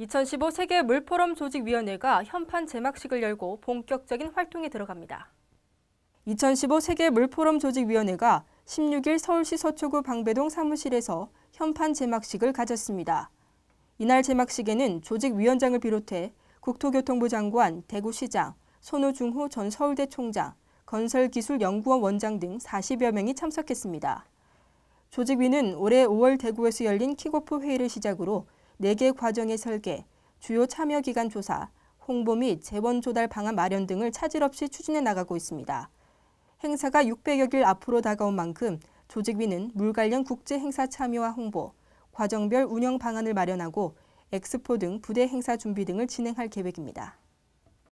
2015 세계 물포럼 조직위원회가 현판 제막식을 열고 본격적인 활동에 들어갑니다. 2015 세계 물포럼 조직위원회가 16일 서울시 서초구 방배동 사무실에서 현판 제막식을 가졌습니다. 이날 제막식에는 조직위원장을 비롯해 국토교통부 장관, 대구시장, 손호중호 전 서울대 총장, 건설기술연구원 원장 등 40여 명이 참석했습니다. 조직위는 올해 5월 대구에서 열린 킥오프 회의를 시작으로 4개 과정의 설계, 주요 참여 기관 조사, 홍보 및 재원 조달 방안 마련 등을 차질 없이 추진해 나가고 있습니다. 행사가 600여 일 앞으로 다가온 만큼 조직위는 물 관련 국제 행사 참여와 홍보, 과정별 운영 방안을 마련하고 엑스포 등 부대 행사 준비 등을 진행할 계획입니다.